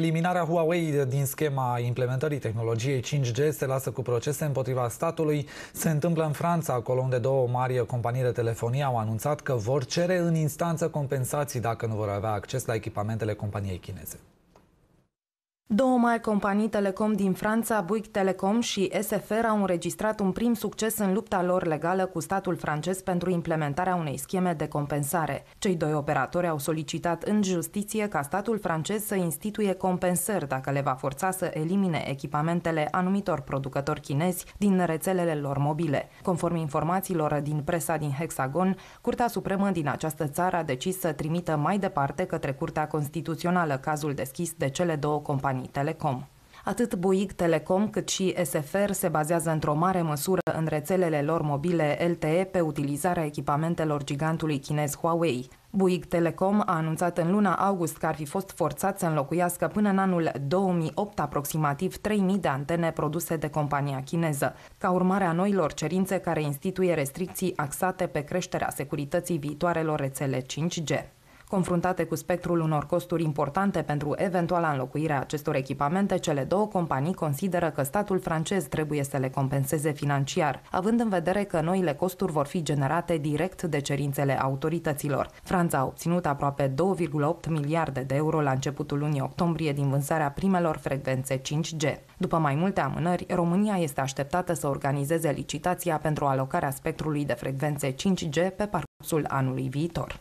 Eliminarea Huawei din schema implementării tehnologiei 5G se lasă cu procese împotriva statului. Se întâmplă în Franța, acolo unde două mari companii de telefonie au anunțat că vor cere în instanță compensații dacă nu vor avea acces la echipamentele companiei chineze. Două mari companii telecom din Franța, Bouygues Telecom și SFR, au înregistrat un prim succes în lupta lor legală cu statul francez pentru implementarea unei scheme de compensare. Cei doi operatori au solicitat în justiție ca statul francez să instituie compensări dacă le va forța să elimine echipamentele anumitor producători chinezi din rețelele lor mobile. Conform informațiilor din presa din Hexagon, Curtea Supremă din această țară a decis să trimită mai departe către Curtea Constituțională cazul deschis de cele două companii companii telecom. Atât Bouygues Telecom cât și SFR se bazează într-o mare măsură în rețelele lor mobile LTE pe utilizarea echipamentelor gigantului chinez Huawei. Bouygues Telecom a anunțat în luna august că ar fi fost forțat să înlocuiască până în anul 2008 aproximativ 3.000 de antene produse de compania chineză, ca urmare a noilor cerințe care instituie restricții axate pe creșterea securității viitoarelor rețele 5G. Confruntate cu spectrul unor costuri importante pentru eventuala înlocuire a acestor echipamente, cele două companii consideră că statul francez trebuie să le compenseze financiar, având în vedere că noile costuri vor fi generate direct de cerințele autorităților. Franța a obținut aproape 2,8 miliarde de euro la începutul lunii octombrie din vânzarea primelor frecvențe 5G. După mai multe amânări, România este așteptată să organizeze licitația pentru alocarea spectrului de frecvențe 5G pe parcursul anului viitor.